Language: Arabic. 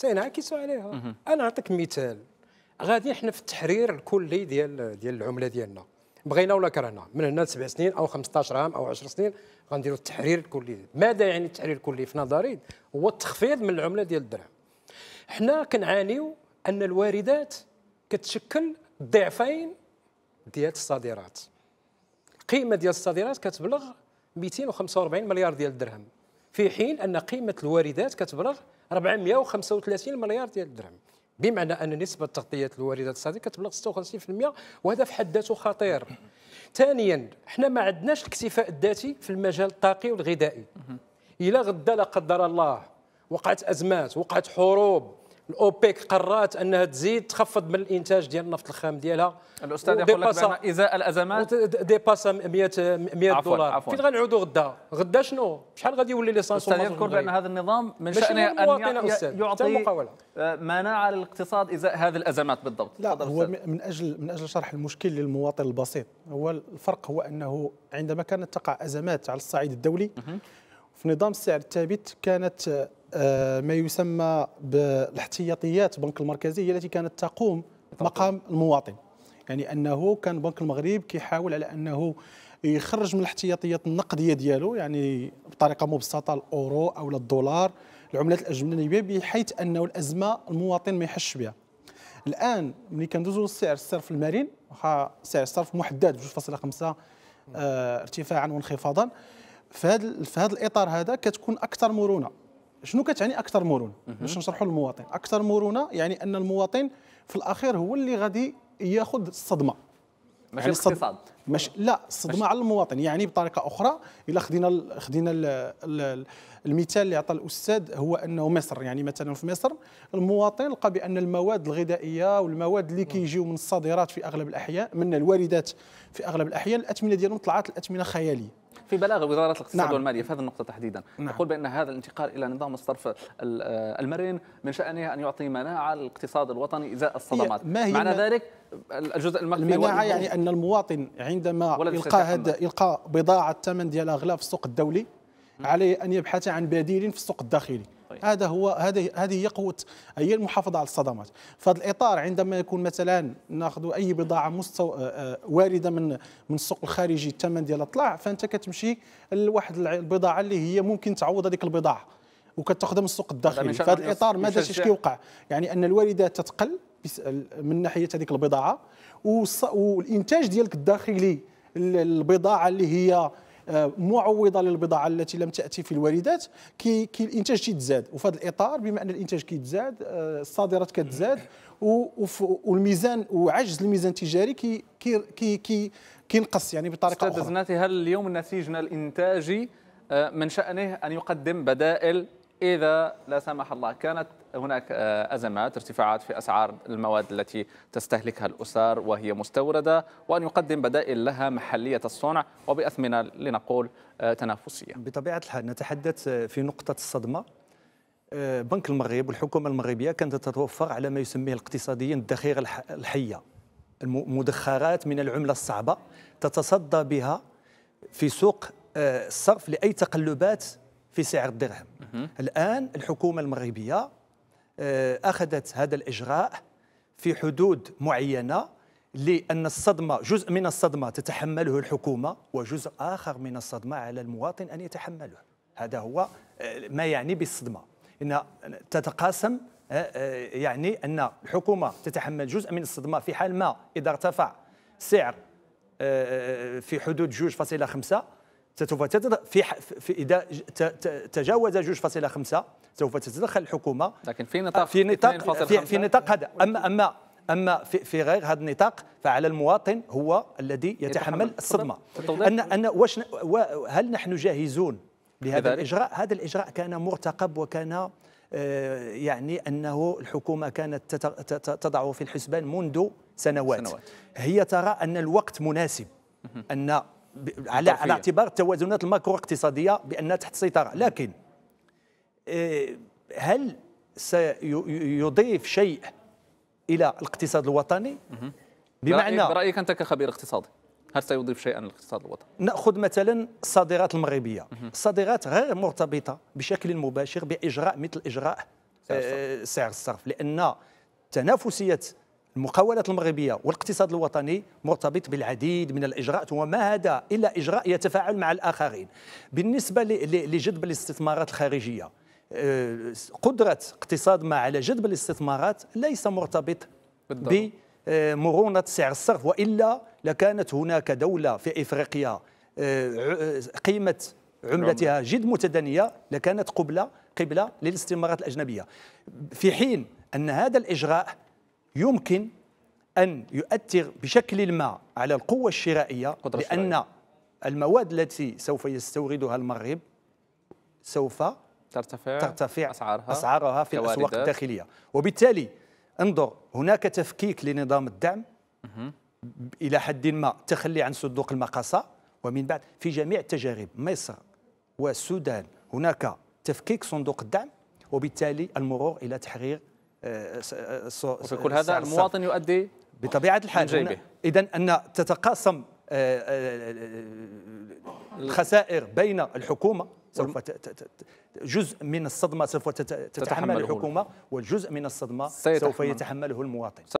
سينعكس عليها انا نعطيك مثال غادي احنا في التحرير الكلي ديال ديال العمله ديالنا بغينا ولا كرهنا من هنا سبع سنين او 15 عام او 10 سنين غنديروا التحرير الكلي ماذا يعني التحرير الكلي في نظري هو التخفيض من العمله ديال الدرهم حنا كنعانيو ان الواردات كتشكل ضعفين ديال الصادرات القيمه ديال الصادرات كتبلغ 245 مليار ديال الدرهم في حين ان قيمه الواردات كتبلغ 435 مليار ديال الدرهم بمعنى ان نسبه تغطيه الواردات الصادره كتبلغ 56% وهذا في حد ذاته خطير ثانيا حنا ما عندناش الاكتفاء الذاتي في المجال الطاقي والغذائي الا غدا لا قدر الله وقعت ازمات وقعت حروب الاوبيك قررت انها تزيد تخفض من الانتاج ديال النفط الخام ديالها الاستاذ يقول لك بان ازاء الازمات ديباسا 100 100 دولار عفوا فين غنعودوا غدا غدا شنو شحال غادي يولي لي سانسيون استاذ يذكر بان هذا النظام من شانه ان يعطي آه، مناعه للاقتصاد ازاء هذه الازمات بالضبط لا هو من اجل من اجل شرح المشكل للمواطن البسيط هو الفرق هو انه عندما كانت تقع ازمات على الصعيد الدولي في نظام السعر الثابت كانت آه، ما يسمى بالاحتياطيات البنك المركزي هي التي كانت تقوم مقام المواطن يعني انه كان البنك المغرب كيحاول على انه يخرج من الاحتياطيات النقديه ديالو يعني بطريقه مبسطه الاورو او الدولار العملات الاجنبيه بحيث انه الازمه المواطن ما يحش بها الان ملي كندوزو للسعر الصرف المرن واخا سعر الصرف محدد 2.5 آه، ارتفاعا وانخفاضا في هذا الاطار هذا كتكون اكثر مرونه شنو كتعني اكثر مرونه باش نشرحوا للمواطن اكثر مرونه يعني ان المواطن في الاخير هو اللي غادي ياخذ الصدمه ماشي يعني الاقتصاد مش لا الصدمه على المواطن يعني بطريقه اخرى الا خدينا خدينا المثال اللي عطى الاستاذ هو انه مصر يعني مثلا في مصر المواطن لقى بان المواد الغذائيه والمواد اللي كيجيو من الصادرات في اغلب الاحيان من الواردات في اغلب الاحيان الاثمنه ديالهم طلعت الاثمنه خياليه في بلاغ وزاره الاقتصاد نعم. والماليه في هذه النقطه تحديدا نعم. تقول بان هذا الانتقال الى نظام الصرف آه، المرن من شانه ان يعطي مناعه للاقتصاد الوطني ازاء الصدمات ما هي معنى ما ذلك الجزء المخفي المناعه يعني ان المواطن عندما يلقى هذا يلقى بضاعه الثمن ديال اغلاف السوق الدولي عليه ان يبحث عن بديل في السوق الداخلي طيب. هذا هو هذه هذه هي قوه هي المحافظه على الصدمات الاطار عندما يكون مثلا ناخذ اي بضاعه مستو... آه، آه، وارده من من السوق الخارجي الثمن ديالها طلع فانت كتمشي لواحد البضاعه اللي هي ممكن تعوض هذيك البضاعه وكتاخذها من السوق الداخلي فهذا الاطار ماذا كيوقع يعني ان الوارده تتقل من ناحيه هذيك البضاعه والانتاج ديالك الداخلي البضاعه اللي هي آه، معوضه للبضاعه التي لم تاتي في الواردات كي, كي الانتاج تيتزاد وفي هذا الاطار بما ان الانتاج كيتزاد آه، الصادرات كتزاد والميزان وعجز الميزان التجاري كي كي كي كينقص يعني بطريقه اخرى استاذ هل اليوم نسيجنا الانتاجي آه، من شأنه أن يقدم بدائل إذا لا سمح الله كانت هناك آه، أزمات ارتفاعات في أسعار المواد التي تستهلكها الأسر وهي مستوردة وأن يقدم بدائل لها محلية الصنع وبأثمنة لنقول آه، تنافسية بطبيعة الحال نتحدث آه، في نقطة الصدمة بنك المغرب والحكومة المغربية كانت تتوفر على ما يسميه الاقتصاديين الذخيرة الحية المدخرات من العملة الصعبة تتصدى بها في سوق الصرف لأي تقلبات في سعر الدرهم الآن الحكومة المغربية آه، أخذت هذا الإجراء في حدود معينة لأن الصدمة جزء من الصدمة تتحمله الحكومة وجزء آخر من الصدمة على المواطن أن يتحمله هذا هو آه، ما يعني بالصدمة إن تتقاسم آه، يعني أن الحكومة تتحمل جزء من الصدمة في حال ما إذا ارتفع سعر في حدود 2.5 سوف في, في اذا تجاوز 2.5 سوف تتدخل الحكومه لكن في نطاق في نطاق في, في نطاق هذا اما اما اما في, في غير هذا النطاق فعلى المواطن هو الذي يتحمل الصدمه ان ان واش هل نحن جاهزون لهذا الاجراء هذا الاجراء كان مرتقب وكان آه، يعني انه الحكومه كانت تضعه في الحسبان منذ سنوات, سنوات. هي ترى ان الوقت مناسب ان على على اعتبار التوازنات الماكرو اقتصاديه بانها تحت السيطره لكن آه، هل سيضيف شيء الى الاقتصاد الوطني بمعنى برايك انت كخبير اقتصادي هل سيضيف شيئا للاقتصاد الوطني؟ ناخذ مثلا الصادرات المغربيه، الصادرات غير مرتبطه بشكل مباشر باجراء مثل اجراء سعر الصرف آه، لان تنافسيه المقاولات المغربيه والاقتصاد الوطني مرتبط بالعديد من الاجراءات وما هذا الا اجراء يتفاعل مع الاخرين بالنسبه لجذب الاستثمارات الخارجيه آه، قدره اقتصاد ما على جذب الاستثمارات ليس مرتبط بمرونه سعر الصرف والا لكانت هناك دوله في افريقيا آه، آه، قيمه عملتها جد متدنيه لكانت قبله قبله للاستثمارات الاجنبيه في حين ان هذا الاجراء يمكن أن يؤثر بشكل ما على القوة الشرائية لأن المواد التي سوف يستوردها المغرب سوف ترتفع, ترتفع أسعارها, أسعارها في الأسواق الداخلية وبالتالي انظر هناك تفكيك لنظام الدعم مه. إلى حد ما تخلي عن صندوق المقاصة ومن بعد في جميع التجارب مصر والسودان هناك تفكيك صندوق الدعم وبالتالي المرور إلى تحرير آه، آه، آه، وكل هذا المواطن يؤدي بطبيعه الحال اذا ان تتقاسم الخسائر بين الحكومه سوف جزء من الصدمه سوف تتحمل الحكومه والجزء من الصدمه سوف يتحمله المواطن